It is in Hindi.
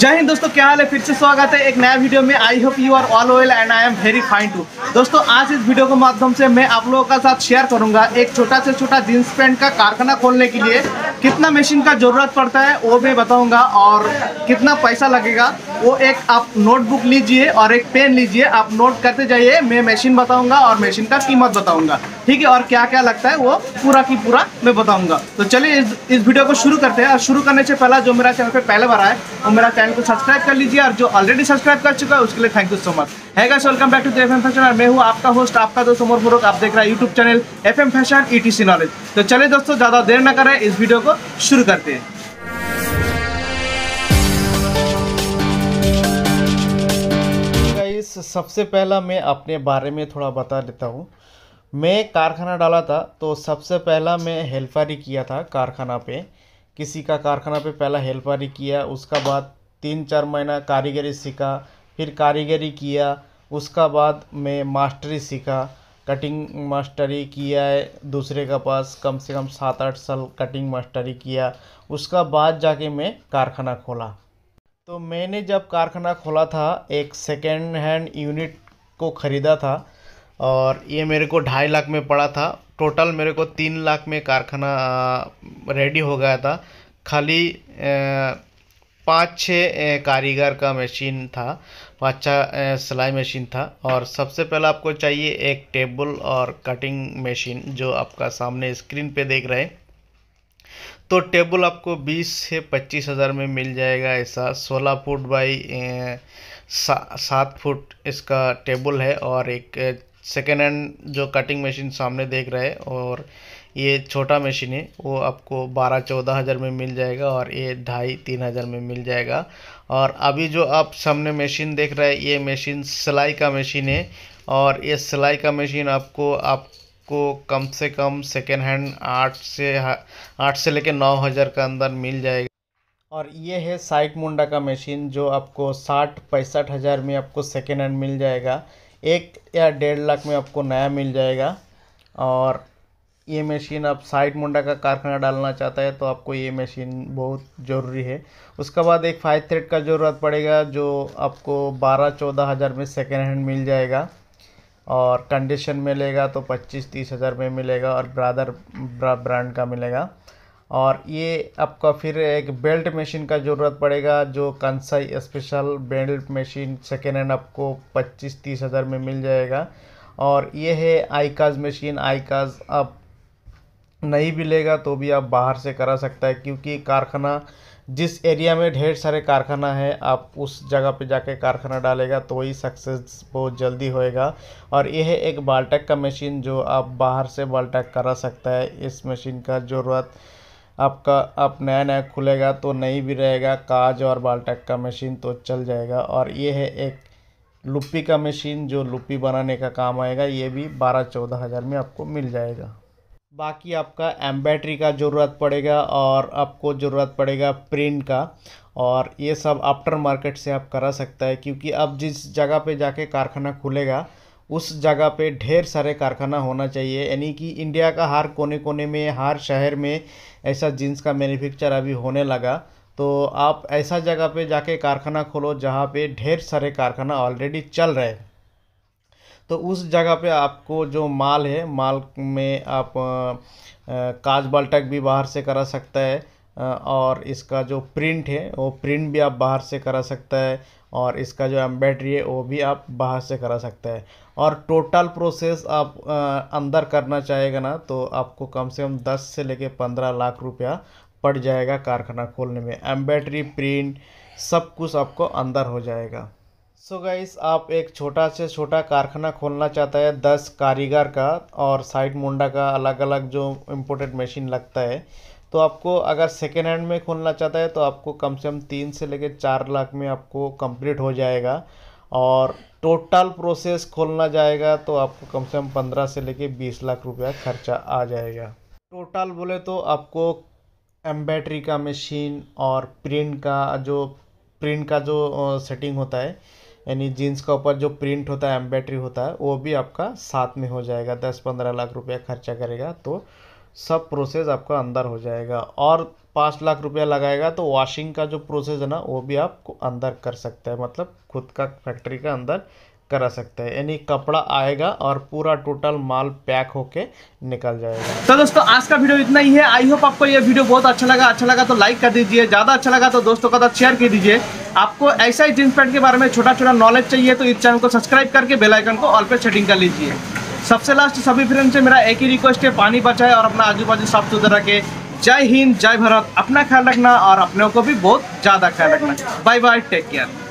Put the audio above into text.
जय हिंद दोस्तों क्या हाल है फिर से स्वागत है एक नया वीडियो में I hope you are all oil and I am very fine too दोस्तों आज इस वीडियो के माध्यम से मैं आप लोगों का साथ शेयर करूंगा एक छोटा से छोटा जींस पैंट का कारखाना खोलने के लिए कितना मशीन का ज़रूरत पड़ता है वो मैं बताऊंगा और कितना पैसा लगेगा वो एक आप नोटबुक लीजिए और एक पेन लीजिए आप नोट करते जाइए मैं मशीन बताऊंगा और मशीन का कीमत बताऊंगा ठीक है और क्या क्या लगता है वो पूरा की पूरा मैं बताऊंगा तो चलिए इस इस वीडियो को शुरू करते हैं और शुरू करने से पहला जो मेरा चैनल पर पहले बार आए वो मेरा चैनल को सब्सक्राइब कर लीजिए और जो ऑलरेडी सब्सक्राइब कर चुका है उसके लिए थैंक यू सो मच है guys welcome back to the FM Fashion और मैं हूं आपका होस्ट आपका दोस्त उमर फरूक आप देख रहे हैं YouTube channel FM Fashion ETC knowledge तो चलिए दोस्तों ज़्यादा देर न करें इस वीडियो को शुरू करते हैं सबसे पहला मैं अपने बारे में थोड़ा बता देता हूँ मैं कारखाना डाला था तो सबसे पहला मैं हेल्पारी किया था कारखाना पे किसी का कारखाना पे पहला हेल्पारी किया उसका बाद तीन चार महीना कारीगरी सीखा फिर कारीगरी किया उसका बाद मैं मास्टरी सीखा कटिंग मास्टरी किया है दूसरे का पास कम से कम सात आठ साल कटिंग मास्टरी किया उसका बाद जाके मैं कारखाना खोला तो मैंने जब कारखाना खोला था एक सेकेंड हैंड यूनिट को ख़रीदा था और ये मेरे को ढाई लाख में पड़ा था टोटल मेरे को तीन लाख में कारखाना रेडी हो गया था खाली पाँच छः कारीगर का मशीन था पाँच छः सिलाई मशीन था और सबसे पहले आपको चाहिए एक टेबल और कटिंग मशीन जो आपका सामने स्क्रीन पे देख रहे हैं तो टेबल आपको 20 से पच्चीस हज़ार में मिल जाएगा ऐसा 16 फुट बाई सात फुट इसका टेबल है और एक सेकेंड हैंड जो कटिंग मशीन सामने देख रहे हैं और ये छोटा मशीन है वो आपको बारह चौदह हज़ार में मिल जाएगा और ये ढाई तीन हज़ार में मिल जाएगा और अभी जो आप सामने मशीन देख रहे हैं ये मशीन सिलाई का मशीन है और ये सिलाई का मशीन आपको आप आपको कम से कम सेकेंड हैंड आठ से आठ से लेकर नौ हज़ार का अंदर मिल जाएगा और ये है साइट मुंडा का मशीन जो आपको साठ पैंसठ हज़ार में आपको सेकेंड हैंड मिल जाएगा एक या डेढ़ लाख में आपको नया मिल जाएगा और ये मशीन आप साइट मुंडा का कारखाना डालना चाहता है तो आपको ये मशीन बहुत ज़रूरी है उसके बाद एक फाइव थ्रेड का ज़रूरत पड़ेगा जो आपको बारह चौदह हज़ार में सेकेंड हैंड मिल जाएगा और कंडीशन में लेगा तो पच्चीस तीस हज़ार में मिलेगा और ब्रादर ब्रांड का मिलेगा और ये आपका फिर एक बेल्ट मशीन का ज़रूरत पड़ेगा जो Kansai special belt machine second hand आपको पच्चीस तीस हज़ार में मिल जाएगा और ये है आईकाज मशीन आईकाज आप नहीं भी लेगा तो भी आप बाहर से करा सकता है क्योंकि कारखाना जिस एरिया में ढेर सारे कारखाना है आप उस जगह पे जाके कारखाना डालेगा तो ही सक्सेस बहुत जल्दी होएगा और यह है एक बाल्टक का मशीन जो आप बाहर से बाल्टक करा सकता है इस मशीन का ज़रूरत आपका आप नया नया खुलेगा तो नहीं भी रहेगा काज और बाल्टक का मशीन तो चल जाएगा और ये है एक लुप्पी का मशीन जो लुप्पी बनाने का काम आएगा ये भी बारह चौदह हज़ार में आपको मिल जाएगा बाकी आपका बैटरी का ज़रूरत पड़ेगा और आपको ज़रूरत पड़ेगा प्रिंट का और ये सब आफ्टर मार्केट से आप करा सकता है क्योंकि अब जिस जगह पे जाके कारखाना खुलेगा उस जगह पे ढेर सारे कारखाना होना चाहिए यानी कि इंडिया का हर कोने कोने में हर शहर में ऐसा जीन्स का मैन्युफैक्चर अभी होने लगा तो आप ऐसा जगह पे जाके कारखाना खोलो जहाँ पे ढेर सारे कारखाना ऑलरेडी चल रहे हैं तो उस जगह पे आपको जो माल है माल में आप काज बाल्टक भी बाहर से करा सकता है और इसका जो प्रिंट है वो प्रिंट भी आप बाहर से करा सकता है और इसका जो एम्ब्रॉयडरी है वो भी आप बाहर से करा सकते हैं और टोटल प्रोसेस आप आ, अंदर करना चाहेगा ना तो आपको कम से कम दस से लेके पंद्रह लाख रुपया पड़ जाएगा कारखाना खोलने में एम्ब्रॉयडरी प्रिंट सब कुछ आपको अंदर हो जाएगा सो so गाइस आप एक छोटा से छोटा कारखाना खोलना चाहता है दस कारीगर का और साइड मुंडा का अलग अलग जो इम्पोर्टेड मशीन लगता है तो आपको अगर सेकेंड हैंड में खोलना चाहता है तो आपको कम से कम तीन से लेकर चार लाख में आपको कंप्लीट हो जाएगा और टोटल प्रोसेस खोलना जाएगा तो आपको कम से कम पंद्रह से लेके बीस लाख रुपया खर्चा आ जाएगा टोटल बोले तो आपको एम्बैटरी का मशीन और प्रिंट का जो प्रिंट का जो सेटिंग होता है यानी जीन्स का ऊपर जो प्रिंट होता है एम्बेट्री होता है वो भी आपका साथ में हो जाएगा दस पंद्रह लाख रुपया खर्चा करेगा तो सब प्रोसेस आपका अंदर हो जाएगा और पाँच लाख रुपया लगाएगा तो वॉशिंग का जो प्रोसेस है ना वो भी आप अंदर कर सकते हैं मतलब खुद का फैक्ट्री का अंदर करा सकते हैं यानी कपड़ा आएगा और पूरा टोटल माल पैक होके निकल जाएगा तो दोस्तों आज का वीडियो इतना ही है आई होप आपको ये वीडियो बहुत अच्छा लगा अच्छा लगा तो लाइक कर दीजिए ज़्यादा अच्छा लगा तो दोस्तों का साथ शेयर कर दीजिए आपको ऐसा ही जींस पैंट के बारे में छोटा छोटा नॉलेज चाहिए तो इस चैनल को सब्सक्राइब करके बेलाइकन को ऑल पे सेटिंग कर लीजिए सबसे लास्ट सभी फ्रेंड से मेरा एक ही रिक्वेस्ट है पानी बचाए और अपना आजू बाजू साफ सुथरा रखे जय हिंद जय भारत अपना ख्याल रखना और अपनों को भी बहुत ज़्यादा ख्याल रखना बाय बाय टेक केयर